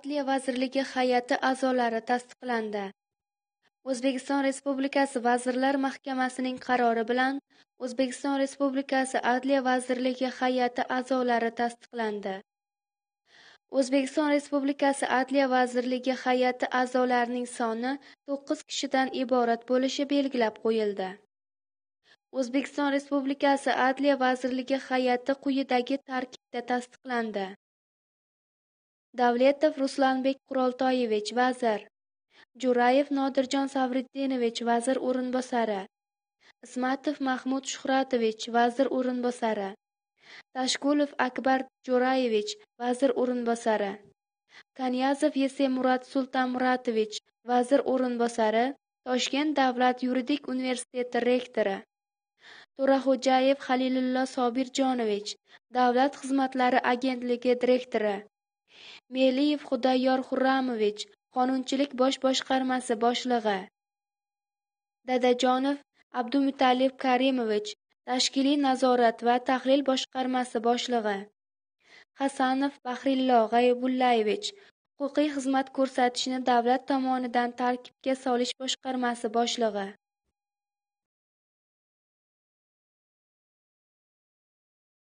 Adliya vazirligi hay'ati a'zolari tasdiqlandi. O'zbekiston Respublikasi Vazirlar Mahkamasining qarori bilan O'zbekiston Respublikasi Adliya vazirligi hay'ati a'zolari tasdiqlandi. O'zbekiston Respublikasi Adliya vazirligi hay'ati a'zolarining soni 9 kishidan iborat bo'lishi belgilab qo'yildi. O'zbekiston Respublikasi Adliya vazirligi hay'ati quyidagi tarkibda tasdiqlandi: davletov ruslanbek quroltoyevich vazir Jurayev nodirjon Savriddinovich vazir o'rinbosari ismatov mahmud shuhratovich vazir o'rinbosari tashkulov akbar Jurayevich vazir o'rinbosari kanyazov yesemurat sultonmuratovich vazir o'rinbosari toshkent davlat yuridik universiteti rektori to'raxo'jayev halilillo sobirjonovich davlat xizmatlari agentligi direktori Meliyev Xudoyor Xurramovich, Qonunchilik bosh boshqarmasi boshlig'i; Dadajonov Abdumutalib Karimovich, Tashkiliy nazorat va tahlil boshqarmasi boshlig'i; Hasanov Bahrillo G'aybullayevich, Huquqiy xizmat ko'rsatishni davlat tomonidan tarkibga solish boshqarmasi boshlig'i